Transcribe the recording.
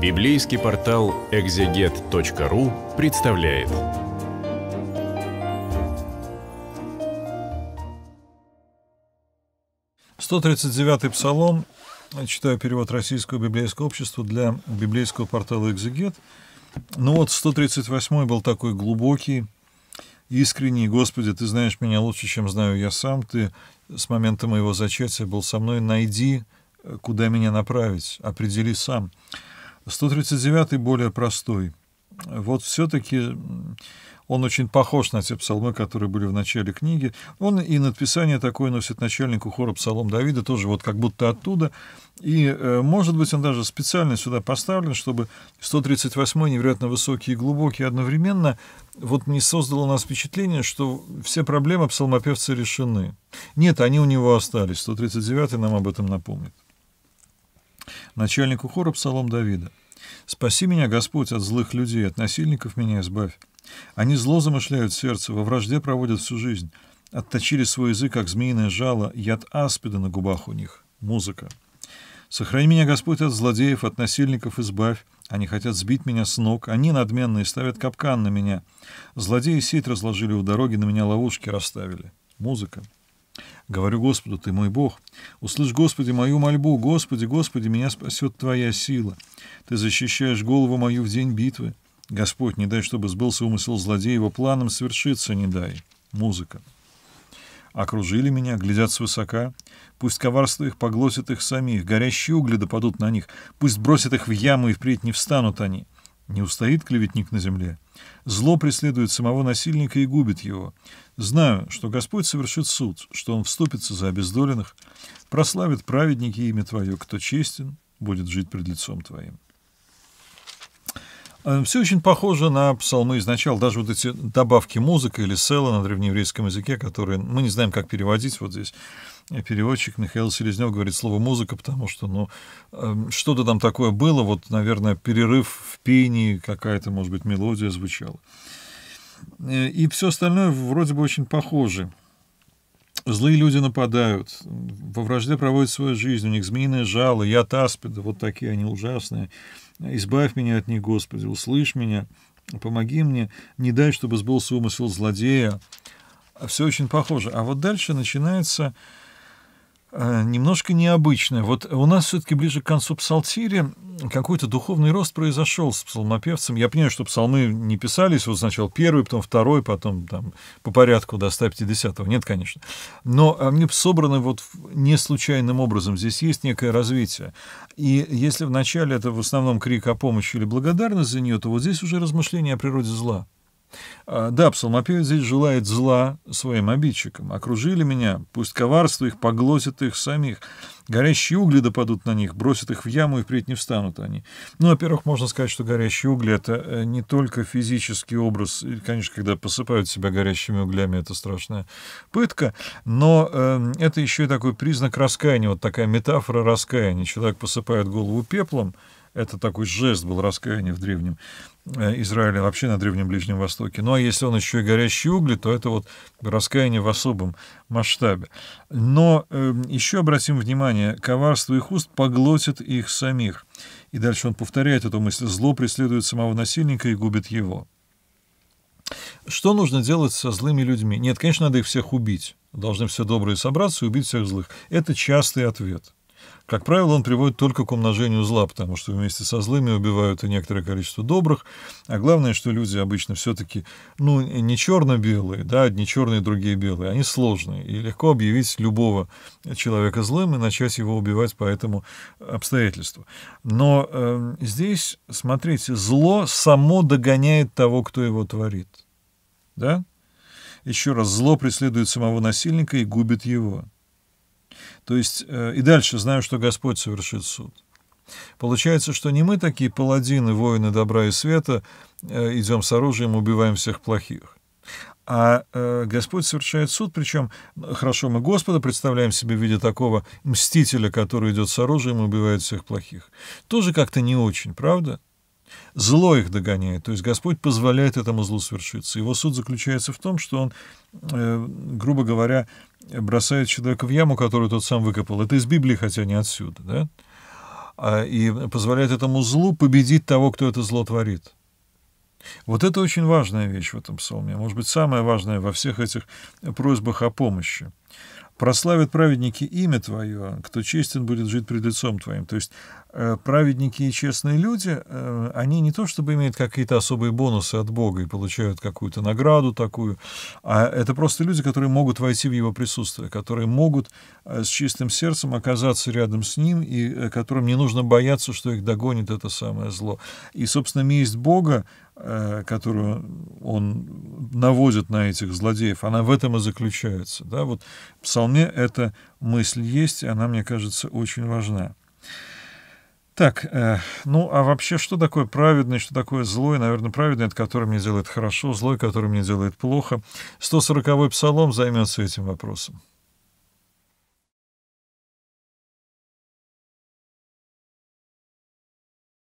Библейский портал экзегет.ру представляет. Сто тридцать девятый псалом. Читаю перевод Российского библейского общества для библейского портала «Экзегет». Ну вот, 138-й был такой глубокий, искренний. «Господи, Ты знаешь меня лучше, чем знаю я сам. Ты с момента моего зачатия был со мной. Найди, куда меня направить. Определи сам». 139-й более простой. Вот все-таки он очень похож на те псалмы, которые были в начале книги. Он и надписание такое носит начальнику хора псалом Давида, тоже вот как будто оттуда. И, э, может быть, он даже специально сюда поставлен, чтобы 138-й невероятно высокий и глубокий одновременно вот не создало у нас впечатление, что все проблемы псалмопевца решены. Нет, они у него остались. 139-й нам об этом напомнит начальнику хора псалом Давида. «Спаси меня, Господь, от злых людей, от насильников меня избавь. Они зло замышляют сердце, во вражде проводят всю жизнь. Отточили свой язык, как змеиное жало, яд аспида на губах у них. Музыка. Сохрани меня, Господь, от злодеев, от насильников избавь. Они хотят сбить меня с ног, они надменные ставят капкан на меня. Злодеи сеть разложили у дороги, на меня ловушки расставили. Музыка. Говорю Господу, Ты мой Бог. Услышь, Господи, мою мольбу. Господи, Господи, меня спасет Твоя сила. Ты защищаешь голову мою в день битвы. Господь, не дай, чтобы сбылся умысел его планом свершиться не дай. Музыка. Окружили меня, глядят свысока. Пусть коварство их поглотит их самих, горящие угли допадут на них. Пусть бросят их в яму, и впредь не встанут они. Не устоит клеветник на земле. Зло преследует самого насильника и губит его. Знаю, что Господь совершит суд, что Он вступится за обездоленных, прославит праведники имя Твое, кто честен, будет жить пред лицом Твоим. Э, Все очень похоже на псалмы изначал, Даже вот эти добавки музыка или села на древнееврейском языке, которые мы не знаем, как переводить вот здесь. Э, переводчик Михаил Селезнев говорит слово «музыка», потому что, ну, эм, что-то там такое было, вот, наверное, перерыв в пении, какая-то, может быть, мелодия звучала. Э, и все остальное вроде бы очень похоже. Злые люди нападают, во вражде проводят свою жизнь, у них змеиные жало, я таспида, вот такие они ужасные. Избавь меня от них, Господи, услышь меня, помоги мне, не дай, чтобы сбылся умысел злодея. Все очень похоже. А вот дальше начинается Э, немножко необычное. Вот у нас все-таки ближе к концу псалтири какой-то духовный рост произошел с псалмопевцем. Я понимаю, что псалмы не писались, вот сначала первый, потом второй, потом там по порядку до 150-го. Нет, конечно. Но они а, собраны вот не случайным образом. Здесь есть некое развитие. И если вначале это в основном крик о помощи или благодарность за нее, то вот здесь уже размышление о природе зла. А, да, псалмопевец здесь желает зла своим обидчикам. Окружили меня, пусть коварство их поглотит их самих. Горящие угли допадут на них, бросят их в яму, и впредь не встанут они. Ну, во-первых, можно сказать, что горящие угли — это э, не только физический образ. И, конечно, когда посыпают себя горящими углями, это страшная пытка. Но э, это еще и такой признак раскаяния, вот такая метафора раскаяния. Человек посыпает голову пеплом, это такой жест был раскаяния в древнем Э, Израиля вообще на Древнем Ближнем Востоке. Ну а если он еще и горящие угли, то это вот раскаяние в особом масштабе. Но э, эм, еще обратим внимание, коварство их уст поглотит их самих. И дальше он повторяет эту мысль. Зло преследует самого насильника и губит его. Что нужно делать со злыми людьми? Нет, конечно, надо их всех убить. Должны все добрые собраться и убить всех злых. Это частый ответ – как правило, он приводит только к умножению зла, потому что вместе со злыми убивают и некоторое количество добрых. А главное, что люди обычно все-таки, ну, не черно-белые, да, одни черные, другие белые, они сложные. И легко объявить любого человека злым и начать его убивать по этому обстоятельству. Но э, здесь, смотрите, зло само догоняет того, кто его творит. Да? Еще раз, зло преследует самого насильника и губит его. То есть э, и дальше знаю, что Господь совершит суд. Получается, что не мы такие паладины, воины добра и света, э, идем с оружием, убиваем всех плохих. А э, Господь совершает суд, причем, ну, хорошо, мы Господа представляем себе в виде такого мстителя, который идет с оружием и убивает всех плохих. Тоже как-то не очень, правда? Зло их догоняет, то есть Господь позволяет этому злу свершиться. Его суд заключается в том, что он, грубо говоря, бросает человека в яму, которую тот сам выкопал. Это из Библии, хотя не отсюда, да? А, и позволяет этому злу победить того, кто это зло творит. Вот это очень важная вещь в этом псалме, может быть, самая важная во всех этих просьбах о помощи. «Прославят праведники имя Твое, кто честен будет жить пред лицом Твоим». То есть Э, праведники и честные люди, э, они не то чтобы имеют какие-то особые бонусы от Бога и получают какую-то награду такую, а это просто люди, которые могут войти в его присутствие, которые могут э, с чистым сердцем оказаться рядом с ним и которым не нужно бояться, что их догонит это самое зло. И, собственно, месть Бога, которую он наводит на этих злодеев, она в этом и заключается. Да? Вот в псалме эта мысль есть, и она, мне кажется, очень важна. Так, э, ну а вообще, что такое праведный, что такое злой? Наверное, праведный — это который мне делает хорошо, злой — который мне делает плохо. 140-й псалом займется этим вопросом.